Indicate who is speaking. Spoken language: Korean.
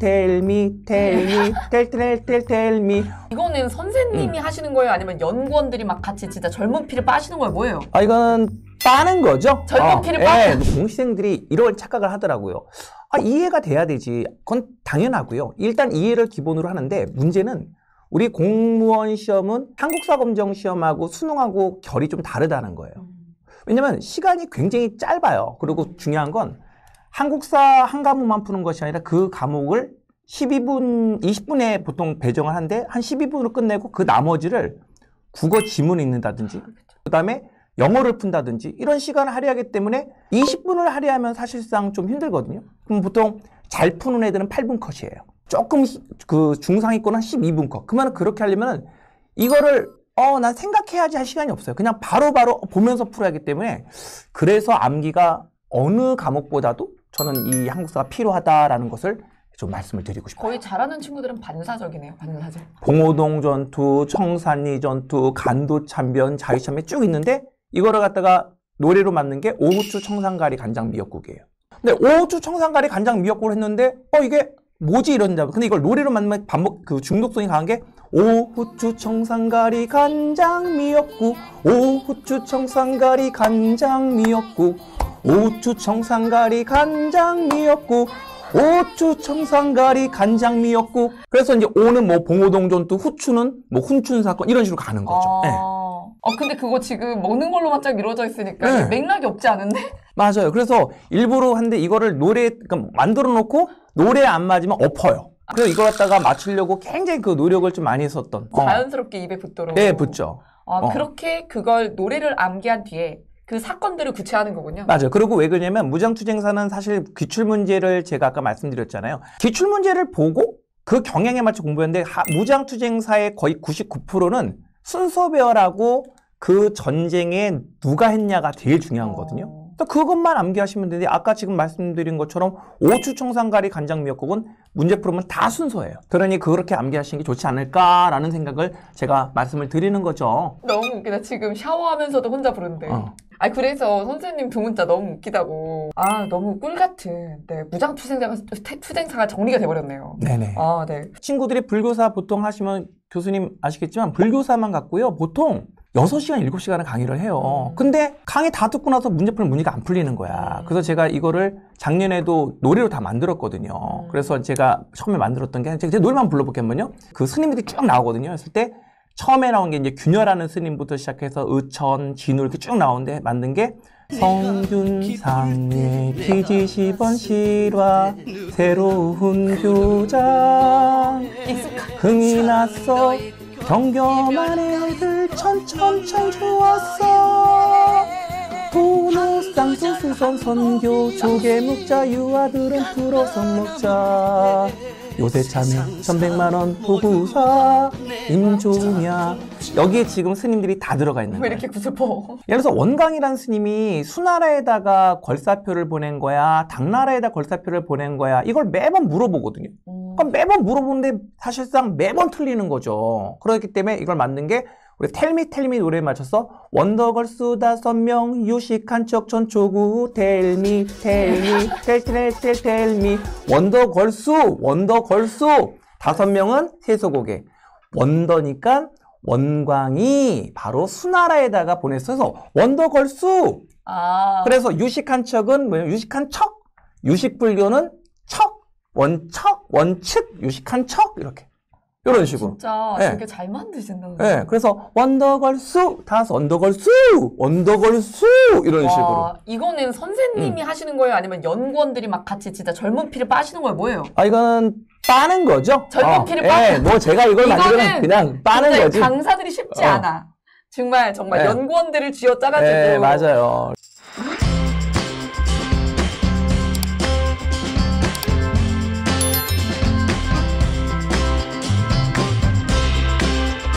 Speaker 1: Tell me, tell me, tell, tell, tell, tell me.
Speaker 2: 이거는 선생님이 음. 하시는 거예요? 아니면 연구원들이 막 같이 진짜 젊은 피를 빠시는 거예요? 뭐예요?
Speaker 1: 아이는 빠는 거죠. 젊은 어, 피를 예. 빠는. 예, 공시생들이 이런 착각을 하더라고요. 아 이해가 돼야 되지. 그건 당연하고요. 일단 이해를 기본으로 하는데 문제는 우리 공무원 시험은 한국사 검정 시험하고 수능하고 결이 좀 다르다는 거예요. 음. 왜냐면 시간이 굉장히 짧아요. 그리고 중요한 건 한국사 한 과목만 푸는 것이 아니라 그 과목을 12분, 20분에 보통 배정을 하는데한 12분으로 끝내고 그 나머지를 국어 지문 읽는다든지 아, 그렇죠. 그다음에 영어를 푼다든지 이런 시간을 할애하기 때문에 20분을 할애하면 사실상 좀 힘들거든요. 그럼 보통 잘 푸는 애들은 8분 컷이에요. 조금 그 중상위권은 12분 컷. 그만 그렇게 하려면 이거를 어, 난 생각해야지 할 시간이 없어요. 그냥 바로바로 바로 보면서 풀어야 하기 때문에 그래서 암기가 어느 과목보다도 저는 이 한국사가 필요하다라는 것을 좀 말씀을 드리고 싶어요.
Speaker 2: 거의 잘하는 친구들은 반사적이네요. 반사적.
Speaker 1: 봉오동 전투, 청산리 전투, 간도 참변, 자유 참변 쭉 있는데 이거를 갖다가 노래로 만든 게 오후추 청산가리 간장 미역국이에요. 근데 오후추 청산가리 간장 미역국을 했는데 어 이게 뭐지 이런다. 근데 이걸 노래로 만든 반복 그 중독성이 강한 게 오후추 청산가리 간장 미역국 오후추 청산가리 간장 미역국 오추 청산가리 간장 미역국 오추 청산가리 간장 미역국 그래서 이제 오는 뭐 봉오동전 또 후추는 뭐 훈춘 사건 이런 식으로 가는 거죠. 아... 네.
Speaker 2: 어, 근데 그거 지금 먹는 걸로만 쫙 이루어져 있으니까 네. 맥락이 없지 않은데?
Speaker 1: 맞아요. 그래서 일부러 한데 이거를 노래, 그러니까 만들어 놓고 노래 안 맞으면 엎어요. 그래서 이걸 갖다가 맞추려고 굉장히 그 노력을 좀 많이 했었던 어.
Speaker 2: 자연스럽게 어. 입에 붙도록. 네, 붙죠. 아, 어. 그렇게 그걸 노래를 암기한 뒤에 그 사건들을 구체하는 거군요. 맞아요.
Speaker 1: 그리고 왜 그러냐면 무장투쟁사는 사실 기출 문제를 제가 아까 말씀드렸잖아요. 기출 문제를 보고 그 경향에 맞춰 공부했는데 무장투쟁사의 거의 99%는 순서 배열하고 그 전쟁에 누가 했냐가 제일 중요한 거거든요. 어. 그것만 암기하시면 되는데 아까 지금 말씀드린 것처럼 오추 청산가리 간장 미역국은 문제 풀으면 다 순서예요. 그러니 그렇게 암기하시는 게 좋지 않을까라는 생각을 제가 말씀을 드리는 거죠.
Speaker 2: 너무 웃기다. 지금 샤워하면서도 혼자 부른데. 어. 아 그래서 선생님 두 문자 너무 웃기다고 아 너무 꿀 같은 네 무장 투쟁자가 투쟁사가 정리가 돼버렸네요. 네네.
Speaker 1: 아네 친구들이 불교사 보통 하시면 교수님 아시겠지만 불교사만 같고요 보통 6 시간 7 시간을 강의를 해요. 음. 근데 강의 다 듣고 나서 문제풀 면 문제가 안 풀리는 거야. 음. 그래서 제가 이거를 작년에도 노래로 다 만들었거든요. 음. 그래서 제가 처음에 만들었던 게, 제가 노래만 불러볼게요. 그 스님들이 쭉 나오거든요. 했을 때 처음에 나온 게 이제 균열하는 스님부터 시작해서 의천, 진우 이렇게 쭉 나오는데 만든 게성준상의 기지시번 실화 새로운 교장 예. 흥이 났어 정겸한 애들 천천 천 좋았어 돈은 쌍수수선 선교 조개 묵자 유아들은 풀어서 먹자 요새 참여 천백만원 보구사 임종야 이 여기에 지금 스님들이 다 들어가 있는 거예왜 이렇게 구슬퍼? 예를 들어서 원강이란 스님이 수나라에다가 걸사표를 보낸 거야, 당나라에다 걸사표를 보낸 거야 이걸 매번 물어보거든요. 그럼 매번 물어보는데 사실상 매번 틀리는 거죠. 그렇기 때문에 이걸 만든 게 우리 텔미 텔미 노래에 맞춰서 원더걸스 다섯 명 유식한 척 전초구 텔미 텔미 텔텔텔 텔미 원더걸스 원더걸스 다섯 명은 세소고개 원더니까 원광이 바로 수나라에다가 보냈어서 원더걸스
Speaker 2: 아. 그래서
Speaker 1: 유식한 척은 뭐냐 유식한 척 유식불교는 척 원척 원측 유식한 척 이렇게 이런 아, 식으로. 진짜 네. 예. 되게
Speaker 2: 잘 만드신다. 네, 예,
Speaker 1: 그래서 원더걸스 다섯 원더걸스원더걸스 이런 와, 식으로.
Speaker 2: 이거는 선생님이 음. 하시는 거예요? 아니면 연구원들이 막 같이 진짜 젊은 피를 빠시는 거예요? 뭐예요?
Speaker 1: 아 이거는 빠는 거죠. 젊은 어, 피를 빠는. 거 예, 뭐 제가 이걸 만들면 그냥 빠는 거지. 강사들이
Speaker 2: 쉽지 어. 않아. 정말 정말 네. 연구원들을 쥐어짜가지고. 네,
Speaker 1: 맞아요.